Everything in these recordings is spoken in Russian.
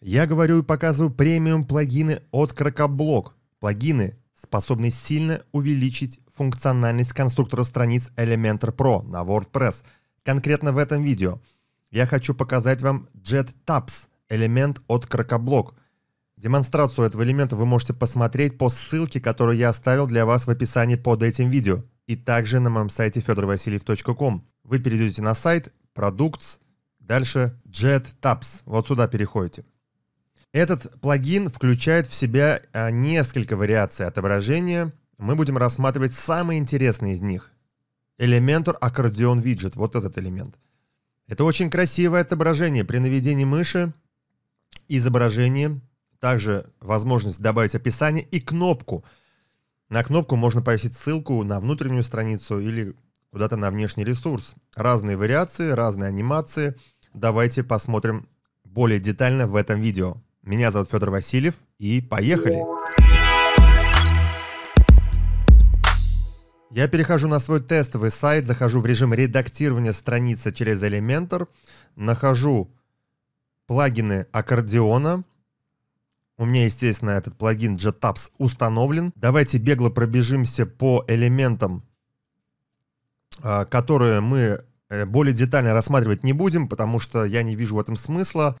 Я говорю и показываю премиум плагины от Крокоблок. Плагины способные сильно увеличить функциональность конструктора страниц Elementor Pro на WordPress. Конкретно в этом видео я хочу показать вам Jet Tabs элемент от Крокоблок. Демонстрацию этого элемента вы можете посмотреть по ссылке, которую я оставил для вас в описании под этим видео, и также на моем сайте fedorvasильев.com. Вы перейдете на сайт, продукт, дальше Jet Tabs, вот сюда переходите. Этот плагин включает в себя а, несколько вариаций отображения. Мы будем рассматривать самые интересные из них. Elementor Accordion Widget, вот этот элемент. Это очень красивое отображение. При наведении мыши изображение, также возможность добавить описание и кнопку. На кнопку можно повесить ссылку на внутреннюю страницу или куда-то на внешний ресурс. Разные вариации, разные анимации. Давайте посмотрим более детально в этом видео. Меня зовут Федор Васильев, и поехали! Я перехожу на свой тестовый сайт, захожу в режим редактирования страницы через Elementor, нахожу плагины аккордеона. У меня, естественно, этот плагин JetTabs установлен. Давайте бегло пробежимся по элементам, а, которые мы э, более детально рассматривать не будем, потому что я не вижу в этом смысла.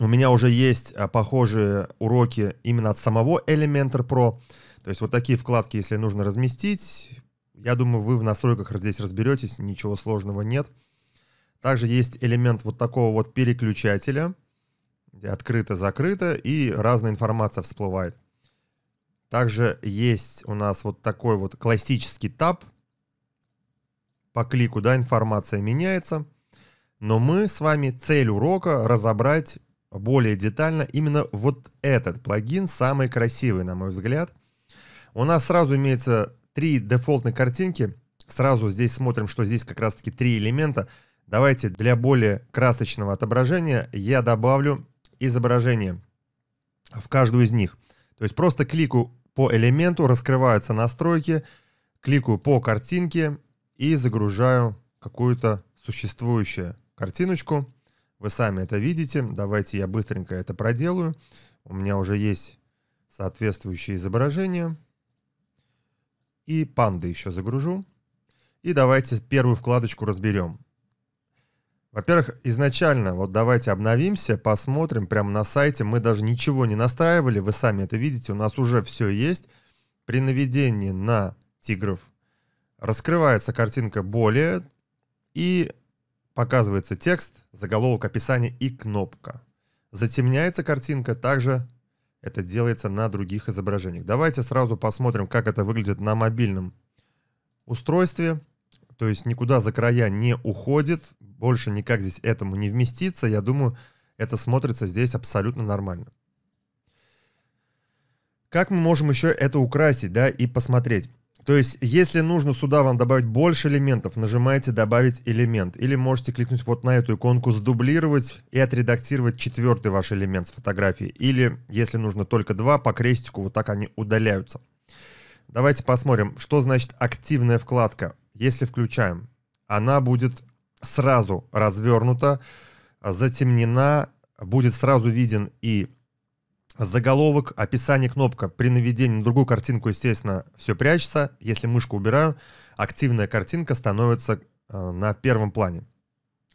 У меня уже есть а, похожие уроки именно от самого Elementor Pro. То есть вот такие вкладки, если нужно разместить, я думаю, вы в настройках здесь разберетесь, ничего сложного нет. Также есть элемент вот такого вот переключателя, где открыто-закрыто и разная информация всплывает. Также есть у нас вот такой вот классический таб. По клику, да, информация меняется. Но мы с вами цель урока разобрать более детально. Именно вот этот плагин самый красивый, на мой взгляд. У нас сразу имеется три дефолтные картинки. Сразу здесь смотрим, что здесь как раз-таки три элемента. Давайте для более красочного отображения я добавлю изображение в каждую из них. То есть просто кликаю по элементу, раскрываются настройки, кликаю по картинке и загружаю какую-то существующую картиночку. Вы сами это видите. Давайте я быстренько это проделаю. У меня уже есть соответствующее изображение. И панды еще загружу. И давайте первую вкладочку разберем. Во-первых, изначально, вот давайте обновимся, посмотрим прямо на сайте. Мы даже ничего не настраивали, вы сами это видите, у нас уже все есть. При наведении на тигров раскрывается картинка более, и Показывается текст, заголовок, описание и кнопка. Затемняется картинка, также это делается на других изображениях. Давайте сразу посмотрим, как это выглядит на мобильном устройстве. То есть никуда за края не уходит, больше никак здесь этому не вместится. Я думаю, это смотрится здесь абсолютно нормально. Как мы можем еще это украсить да, и посмотреть? То есть, если нужно сюда вам добавить больше элементов, нажимаете «Добавить элемент». Или можете кликнуть вот на эту иконку «Сдублировать» и отредактировать четвертый ваш элемент с фотографии. Или, если нужно только два, по крестику вот так они удаляются. Давайте посмотрим, что значит активная вкладка. Если включаем, она будет сразу развернута, затемнена, будет сразу виден и Заголовок, описание, кнопка. При наведении на другую картинку, естественно, все прячется. Если мышку убираю, активная картинка становится э, на первом плане.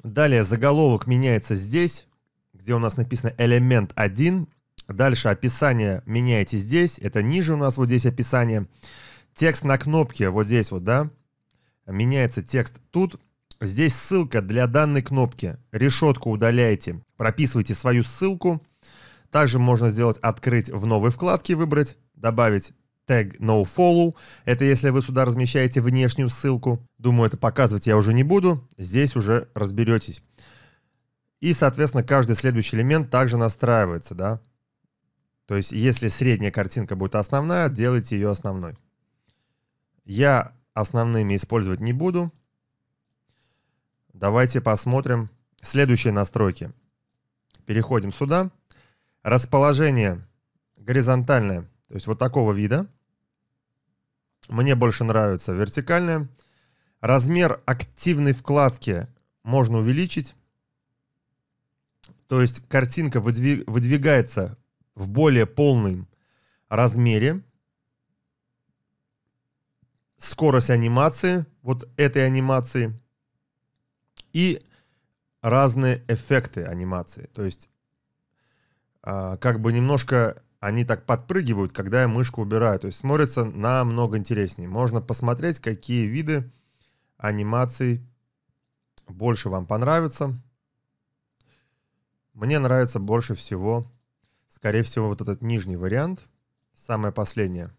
Далее заголовок меняется здесь, где у нас написано элемент 1. Дальше описание меняете здесь. Это ниже у нас вот здесь описание. Текст на кнопке вот здесь вот, да. Меняется текст тут. Здесь ссылка для данной кнопки. Решетку удаляете. Прописывайте свою ссылку. Также можно сделать «Открыть в новой вкладке», выбрать, добавить тег nofollow. Это если вы сюда размещаете внешнюю ссылку. Думаю, это показывать я уже не буду. Здесь уже разберетесь. И, соответственно, каждый следующий элемент также настраивается, да. То есть, если средняя картинка будет основная, делайте ее основной. Я основными использовать не буду. Давайте посмотрим следующие настройки. Переходим сюда. Расположение горизонтальное, то есть вот такого вида. Мне больше нравится вертикальное. Размер активной вкладки можно увеличить. То есть картинка выдвигается в более полном размере. Скорость анимации, вот этой анимации. И разные эффекты анимации. То есть а, как бы немножко они так подпрыгивают, когда я мышку убираю. То есть смотрится намного интереснее. Можно посмотреть, какие виды анимаций больше вам понравятся. Мне нравится больше всего, скорее всего, вот этот нижний вариант. Самое последнее.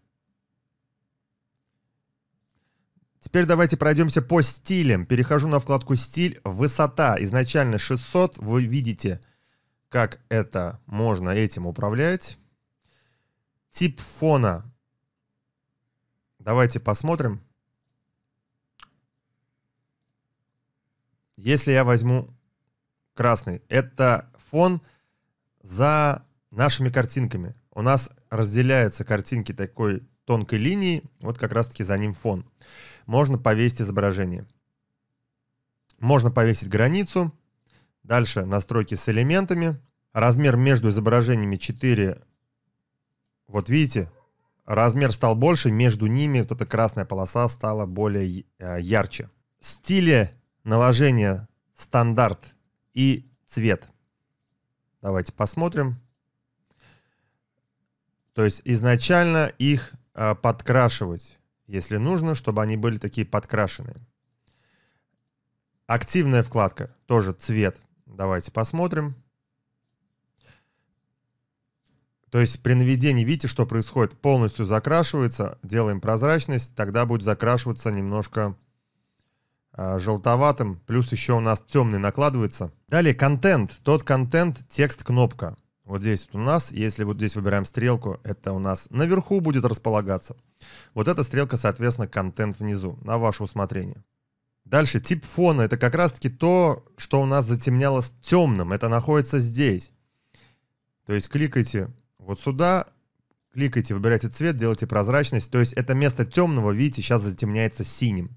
Теперь давайте пройдемся по стилям. Перехожу на вкладку «Стиль». Высота. Изначально 600. Вы видите как это можно этим управлять. Тип фона. Давайте посмотрим. Если я возьму красный, это фон за нашими картинками. У нас разделяются картинки такой тонкой линии, вот как раз-таки за ним фон. Можно повесить изображение. Можно повесить границу. Дальше настройки с элементами. Размер между изображениями 4. Вот видите, размер стал больше, между ними вот эта красная полоса стала более э, ярче. Стили наложения стандарт и цвет. Давайте посмотрим. То есть изначально их э, подкрашивать, если нужно, чтобы они были такие подкрашенные. Активная вкладка, тоже цвет. Давайте посмотрим. То есть при наведении, видите, что происходит? Полностью закрашивается, делаем прозрачность, тогда будет закрашиваться немножко э, желтоватым. Плюс еще у нас темный накладывается. Далее контент. Тот контент, текст, кнопка. Вот здесь вот у нас, если вот здесь выбираем стрелку, это у нас наверху будет располагаться. Вот эта стрелка, соответственно, контент внизу, на ваше усмотрение. Дальше, тип фона. Это как раз-таки то, что у нас затемняло темным. Это находится здесь. То есть кликайте вот сюда, кликайте, выбирайте цвет, делайте прозрачность. То есть это место темного, видите, сейчас затемняется синим.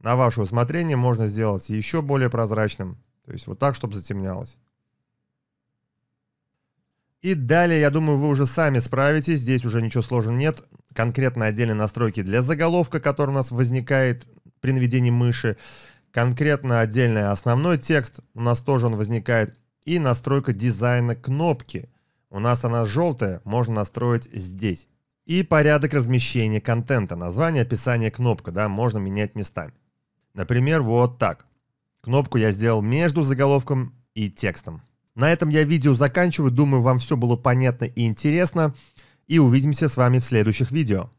На ваше усмотрение можно сделать еще более прозрачным. То есть вот так, чтобы затемнялось. И далее, я думаю, вы уже сами справитесь, здесь уже ничего сложного нет. Конкретно отдельные настройки для заголовка, который у нас возникает при наведении мыши. Конкретно отдельный основной текст, у нас тоже он возникает, и настройка дизайна кнопки. У нас она желтая, можно настроить здесь. И порядок размещения контента, название, описание, кнопка, да, можно менять местами. Например, вот так. Кнопку я сделал между заголовком и текстом. На этом я видео заканчиваю, думаю, вам все было понятно и интересно, и увидимся с вами в следующих видео.